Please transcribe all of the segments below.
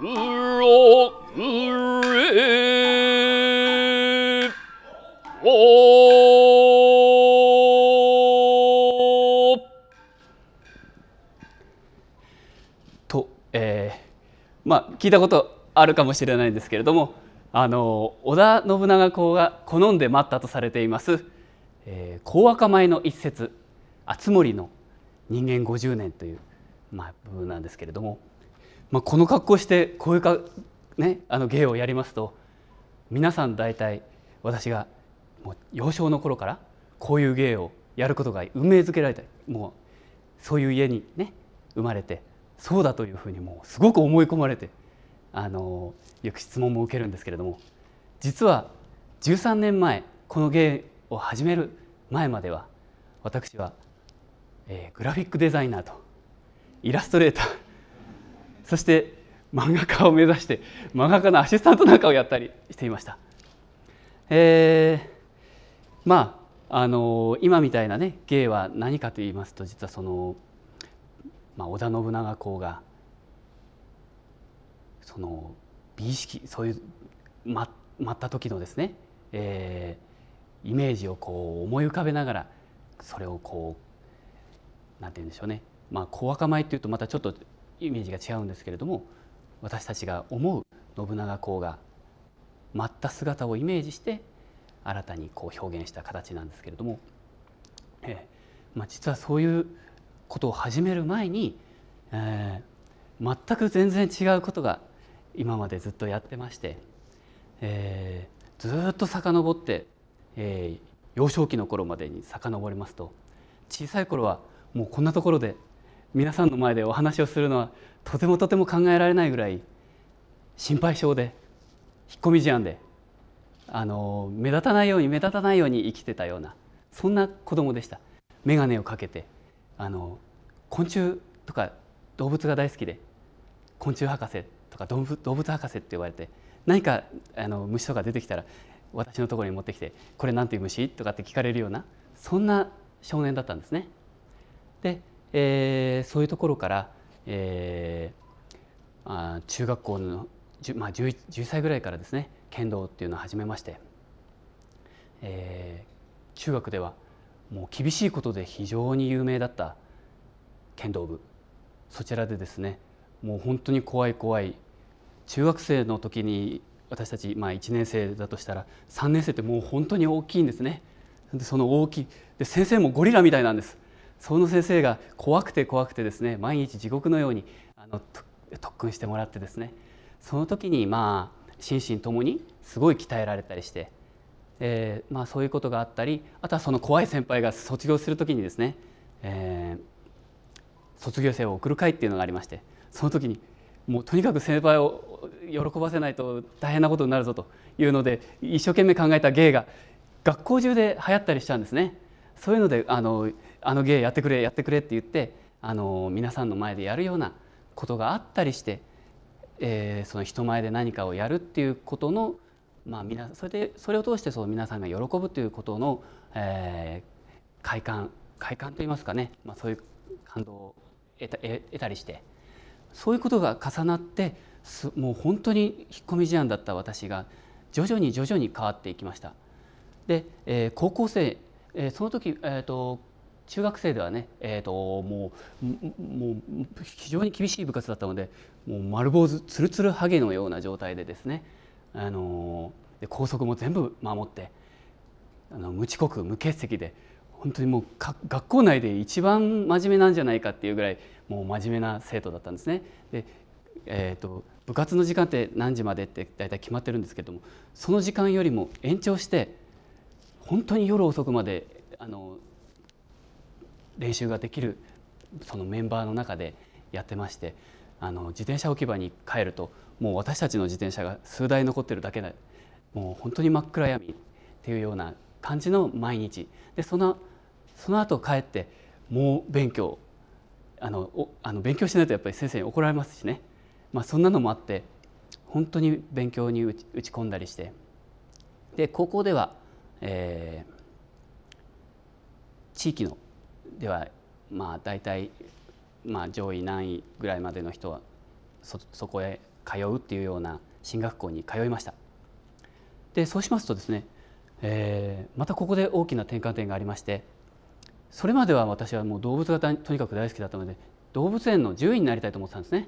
と、えー、まあ聞いたことあるかもしれないんですけれどもあの織田信長公が好んで待ったとされています「えー、高若米」の一節「熱盛の人間50年」という、まあ、部分なんですけれども。まあ、この格好してこういうか、ね、あの芸をやりますと皆さん大体私がもう幼少の頃からこういう芸をやることが運命づけられたもうそういう家にね生まれてそうだというふうにもうすごく思い込まれてあのよく質問も受けるんですけれども実は13年前この芸を始める前までは私は、えー、グラフィックデザイナーとイラストレーターそして漫画家を目指して漫画家のアシスタントなんかをやったりしていました。えー、まああの今みたいなね芸は何かと言いますと実はその、まあ、織田信長公がその美意識そういう舞った時のですね、えー、イメージをこう思い浮かべながらそれをこうなんて言うんでしょうねまあ小若舞っていうとまたちょっとイメージが違うんですけれども私たちが思う信長公が舞った姿をイメージして新たにこう表現した形なんですけれども、えーまあ、実はそういうことを始める前に、えー、全く全然違うことが今までずっとやってまして、えー、ずっと遡って、えー、幼少期の頃までに遡りますと小さい頃はもうこんなところで皆さんの前でお話をするのはとてもとても考えられないぐらい心配性で引っ込み思案であの目立たないように目立たないように生きてたようなそんな子供でした。眼鏡をかけてあの昆虫とか動物が大好きで昆虫博士とか動物博士って言われて何かあの虫とか出てきたら私のところに持ってきて「これ何ていう虫?」とかって聞かれるようなそんな少年だったんですね。でえー、そういうところから、えー、あ中学校の、まあ10、10, 歳ぐらいからですね剣道っていうのを始めまして、えー、中学ではもう厳しいことで非常に有名だった剣道部そちらでですねもう本当に怖い怖い中学生の時に私たち、まあ、1年生だとしたら3年生ってもう本当に大きいんですね。その大きいで先生もゴリラみたいなんですその先生が怖くて怖くてですね毎日地獄のようにあの特訓してもらってですねその時にまあ心身ともにすごい鍛えられたりして、えー、まあ、そういうことがあったりあとはその怖い先輩が卒業する時にですね、えー、卒業生を送る会っていうのがありましてその時にもうとにかく先輩を喜ばせないと大変なことになるぞというので一生懸命考えた芸が学校中で流行ったりしたんですね。そういうのであのあの芸やってくれやってくれって言ってあの皆さんの前でやるようなことがあったりして、えー、その人前で何かをやるっていうことの、まあ、皆それでそれを通してその皆さんが喜ぶということの、えー、快感快感といいますかね、まあ、そういう感動を得た得たりしてそういうことが重なってすもう本当に引っ込み思案だった私が徐々に徐々に変わっていきました。で、えー、高校生、えー、その時、えーと中学生ではね、えーと、もうもう非常に厳しい部活だったのでもう丸坊主つるつるハゲのような状態でですね、あのー、校則も全部守ってあの無遅刻無欠席で本当にもう学校内で一番真面目なんじゃないかっていうぐらいもう真面目な生徒だったんですね。でえーと、と部活の時間って何時までって大体決まってるんですけどもその時間よりも延長して本当に夜遅くまであの練習ができるそのメンバーの中でやってましてあの自転車置き場に帰るともう私たちの自転車が数台残ってるだけでもう本当に真っ暗闇っていうような感じの毎日でそのその後帰ってもう勉強あのあの勉強しないとやっぱり先生に怒られますしね、まあ、そんなのもあって本当に勉強に打ち込んだりしてで高校では、えー、地域のではまあ大体まあ上位何位ぐらいまでの人はそそこへ通うっていうような進学校に通いました。でそうしますとですね、えー、またここで大きな転換点がありましてそれまでは私はもう動物がとにかく大好きだったので動物園の獣医になりたいと思ってたんですね。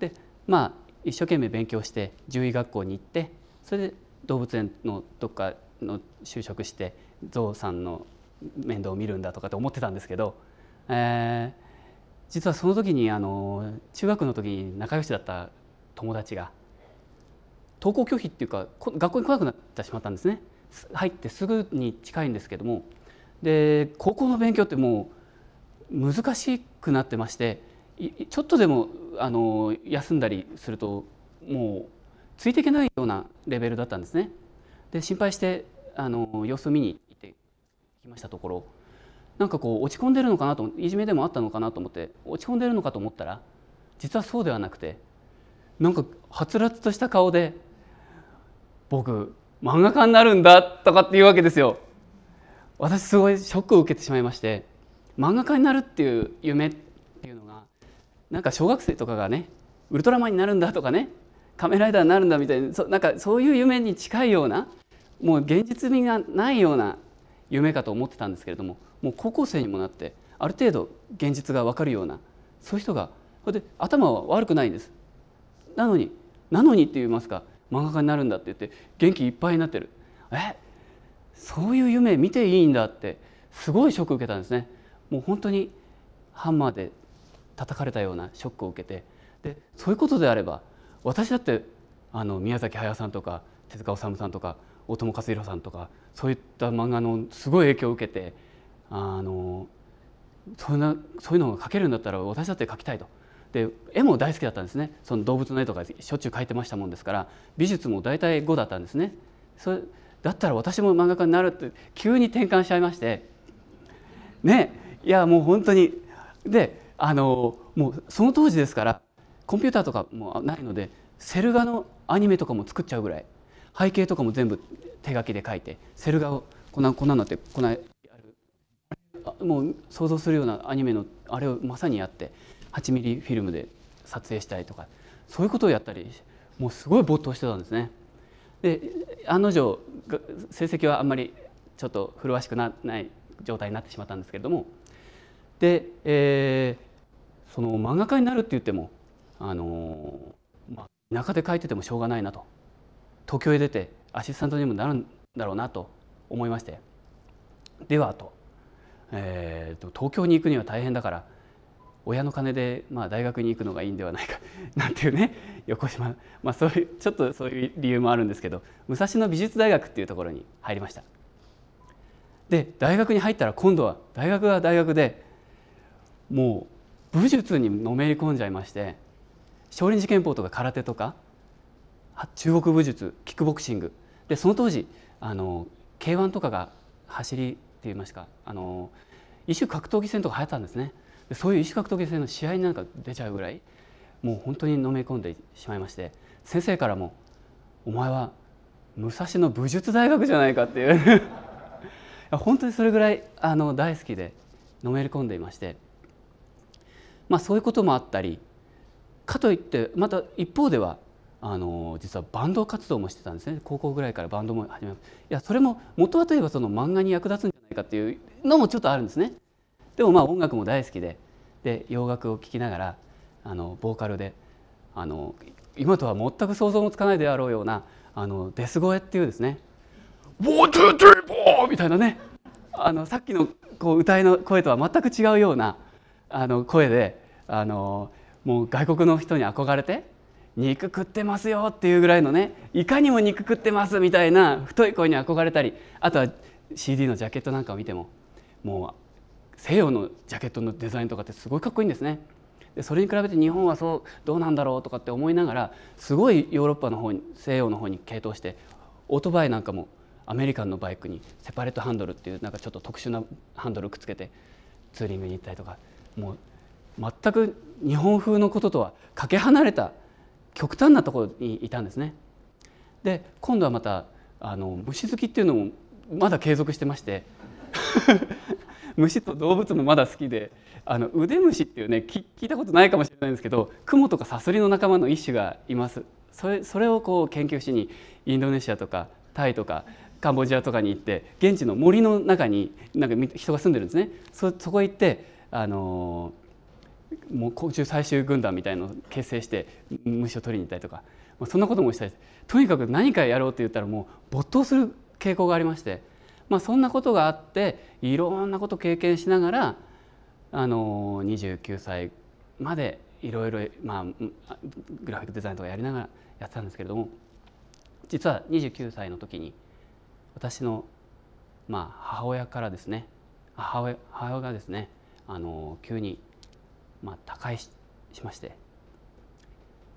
でまあ一生懸命勉強して獣医学校に行ってそれで動物園のどっかの就職して象さんの面倒を見るんだとかって思ってたんですけど、えー、実はその時にあの中学の時に仲良しだった友達が登校拒否っていうか学校に来なくなってしまったんですね入ってすぐに近いんですけどもで高校の勉強ってもう難しくなってましてちょっとでもあの休んだりするともうついていけないようなレベルだったんですね。で心配してあの様子を見にきましたところなんかこう落ち込んでるのかなといじめでもあったのかなと思って落ち込んでるのかと思ったら実はそうではなくてなんかはつらつとした顔で「僕漫画家になるんだ」とかっていうわけですよ。私すごいショックを受けてしまいまして漫画家になるっていう夢っていうのがなんか小学生とかがねウルトラマンになるんだとかね仮面ライダーになるんだみたいなそなんかそういう夢に近いようなもう現実味がないような夢かと思ってたんですけれどももう高校生にもなってある程度現実が分かるようなそういう人がそれで頭は悪くないんです。なのになのにって言いますか漫画家になるんだって言って元気いっぱいになってるえそういう夢見ていいんだってすごいショック受けたんですねもう本当にハンマーで叩かれたようなショックを受けてでそういうことであれば私だってあの宮崎駿さんとか手塚治虫さんとか大友克洋さんとかそういった漫画のすごい影響を受けてあのそんなそういうのが描けるんだったら私だって描きたいと。で絵も大好きだったんですねその動物の絵とかしょっちゅう描いてましたもんですから美術も大体5だったんですねそれだったら私も漫画家になるって急に転換しちゃいましてねいやもう本当にであのもうその当時ですからコンピューターとかもないのでセル画のアニメとかも作っちゃうぐらい背景とかも全部手書きで書いてセル画をこんなこんなのってこなもう想像するようなアニメのあれをまさにやって8ミリフィルムで撮影したりとかそういうことをやったりもうすごい没頭してたんですね。で案の定成績はあんまりちょっと麗しくなない状態になってしまったんですけれどもで、えー、その漫画家になるって言っても、あのー、まあ、田舎で書いててもしょうがないなと東京へ出てアシスタントにもなるんだろうなと思いましてではと,、えーと東京に行くには大変だから親の金で、まあ、大学に行くのがいいんではないか なんていうね横島、まあ、そういうちょっとそういう理由もあるんですけど武蔵野美術大学っていうところに入りました。で大学に入ったら今度は大学は大学でもう武術にのめり込んじゃいまして少林寺拳法とか空手とか中国武術キックボクシングでその当時あの k 1とかが走りって言いますかあの異種格闘技戦とか流行ったんですねでそういう異種格闘技戦の試合になんか出ちゃうぐらいもう本当にのめ込んでしまいまして先生からも「お前は武蔵野武術大学じゃないか」っていう 本当にそれぐらいあの大好きでのめり込んでいまして、まあ、そういうこともあったりかといってまた一方ではあの実はバンド活動もしてたんですね高校ぐらいからバンドも始めたいやそれも元はといえばその漫画に役立つんじゃないかっていうのもちょっとあるんですねでもまあ音楽も大好きでで洋楽を聴きながらあのボーカルであの今とは全く想像もつかないであろうようなあのデス声っていうですね「ワンツーツーフー!」みたいなねあのさっきのこう歌いの声とは全く違うようなあの声であのもう外国の人に憧れて肉食ってますよっていうぐらいのねいかにも肉食ってますみたいな太い声に憧れたりあとは CD のジャケットなんかを見てももう西洋のジャケットのデザインとかってすごいかっこいいんですね。でそれに比べて日本はそうどうなんだろうとかって思いながらすごいヨーロッパの方に西洋の方に傾倒してオートバイなんかもアメリカンのバイクにセパレートハンドルっていうなんかちょっと特殊なハンドルくっつけてツーリングに行ったりとかもう全く日本風のこととはかけ離れた極端なところにいたんですね。で今度はまたあの虫好きっていうのもまだ継続してまして 虫と動物もまだ好きであの腕虫っていうね聞いたことないかもしれないんですけどクモとかサソリの仲間の一種がいますそれそれをこう研究しにインドネシアとかタイとかカンボジアとかに行って現地の森の中になんか人が住んでるんですねそこ行ってあのーもう甲虫採集軍団みたいのを結成して虫を取りに行ったりとか、まあ、そんなこともしたりとにかく何かやろうって言ったらもう没頭する傾向がありまして、まあ、そんなことがあっていろんなこと経験しながらあの29歳までいろいろ、まあ、グラフィックデザインとかやりながらやってたんですけれども実は29歳の時に私の、まあ、母親からですね母親母親がですねあの急にまあ、他界しまして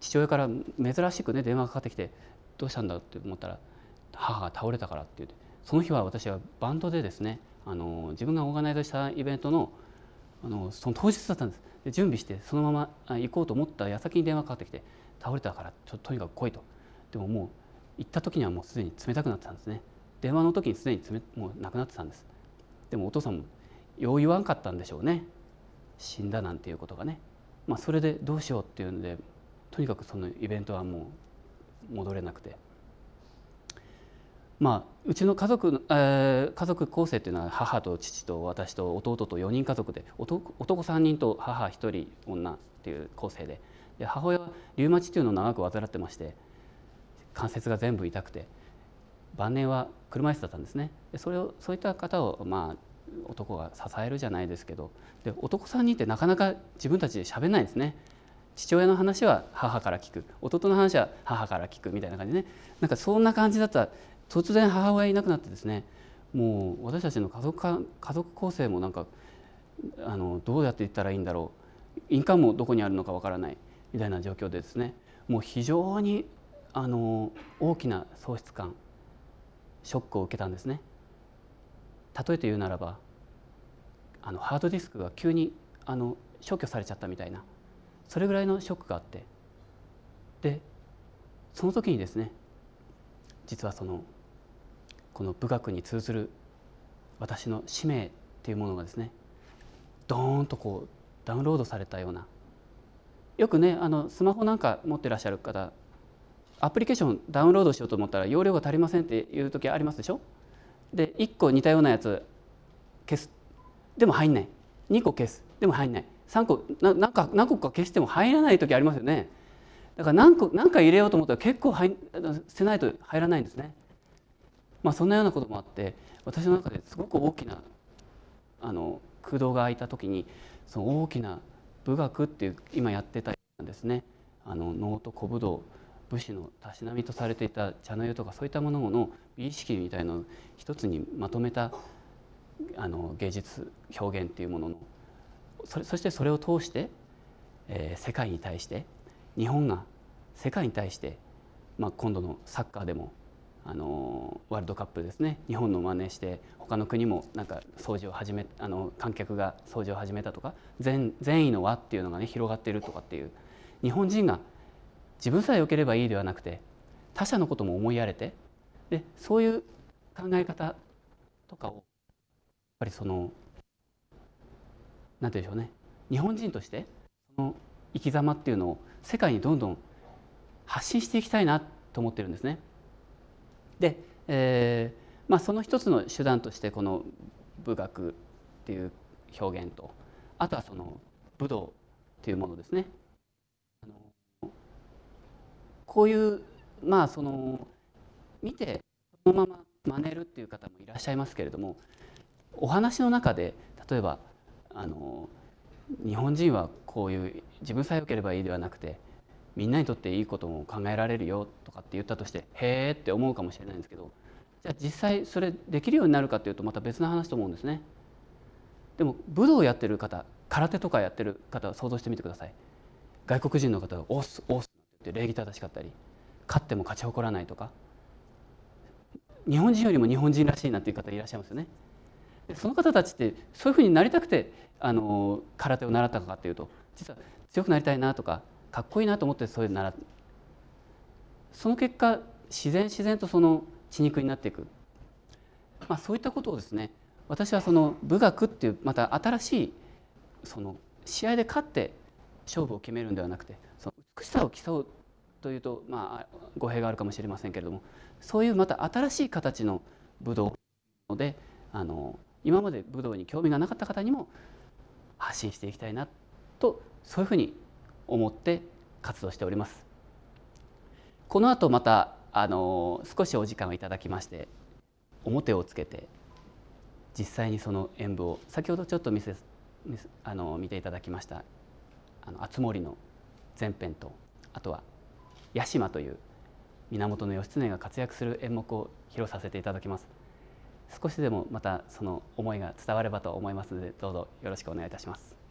父親から珍しくね電話がかかってきて「どうしたんだ?」って思ったら「母が倒れたから」って言ってその日は私はバンドでですねあの自分がオーガナイズしたイベントのあのその当日だったんですで準備してそのまま行こうと思った矢先に電話かかってきて「倒れたからちょとにかく来い」と。でももう行った時にはもうすでに冷たくなってたんですね電話の時にすでに冷もうなくなってたんですでもお父さんもよう言わんかったんでしょうね死んだなんていうことがね、まあ、それでどうしようっていうんでとにかくそのイベントはもう戻れなくて。まあ、うちの家族,、えー、家族構成っていうのは母と父と私と弟と4人家族で男3人と母1人女っていう構成でで母親はリウマチっていうのを長く患ってまして関節が全部痛くて晩年は車椅子だったんですねでそれをそういった方を、まあ、男が支えるじゃないですけどで男3人ってなかなか自分たちで喋れないんですね。父親の話は母から聞く弟の話は母から聞くみたいな感じでねなんかそんな感じだったら突然母親いなくなってですねもう私たちの家族家族構成もなんかあのどうやっていったらいいんだろう印鑑もどこにあるのかわからないみたいな状況でですねもう非常にあの大きな喪失感ショックを受けたんですね。例えて言うならばあのハードディスクが急にあの消去されちゃったみたいなそれぐらいのショックがあってでその時にですね実はそのこの武学に通ずる私の使命っていうものがですねドーンとこうダウンロードされたようなよくねあのスマホなんか持ってらっしゃる方アプリケーションダウンロードしようと思ったら容量が足りませんっていう時ありますでしょで1個似たようなやつ消すでも入んない2個消すでも入んない3個ななんか何個か消しても入らない時ありますよねだから何個何か入れようと思ったら結構入捨てないと入らないんですねまあそんなようなこともあって私の中ですごく大きなあの空洞が空いた時にその大きな武学っていう今やってたんですねあの能と古武道武士のたしなみとされていた茶の湯とかそういったものの意識みたいなのを一つにまとめたあの芸術表現っていうもののそれそしてそれを通して、えー、世界に対して日本が世界に対して、まあ、今度のサッカーでもあのワールドカップですね日本の真似して他の国もなんか掃除を始めあの観客が掃除を始めたとか善善意の輪っていうのがね広がっているとかっていう日本人が自分さえ良ければいいではなくて他者のことも思いやれてでそういう考え方とかをやっぱりその何て言うんでしょうね日本人としてその生き様っていうのを世界にどんどん発信していきたいなと思ってるんですね。で、えー、まあ、その一つの手段としてこの武学っていう表現とあとはその武道っていうものですね。こういうまあその見てそのまま真似るっていう方もいらっしゃいますけれどもお話の中で例えばあの日本人はこういう自分さえ良ければいいではなくてみんなにとっていいことも考えられるよとかって言ったとしてへえって思うかもしれないんですけどじゃあ実際それできるようになるかというとまた別の話と思うんですね。でも武道をやってる方空手とかやってる方は想像してみてください外国人の方が「オスオス」って礼儀正しかったり勝っても勝ち誇らないとか日本人よりも日本人らしいなっていう方いらっしゃいますよね。その方たちってそういうふうになりたくてあの空手を習ったかっていうと実は強くなりたいなとかかっこいいなと思ってそういう習っその結果自然自然とその血肉になっていく、まあ、そういったことをですね私はその武学っていうまた新しいその試合で勝って勝負を決めるんではなくてその美しさを競うというと、まあ、語弊があるかもしれませんけれどもそういうまた新しい形の武道のであの今まで武道に興味がなかった方にも発信していきたいなとそういうふうに思って活動しております。この後またあの少しお時間をいただきまして表をつけて実際にその演舞を先ほどちょっと見せあの見ていただきましたあの「あつ森」の前編とあとは「屋島という源義経が活躍する演目を披露させていただきます少しでもまたその思いが伝わればと思いますのでどうぞよろしくお願いいたします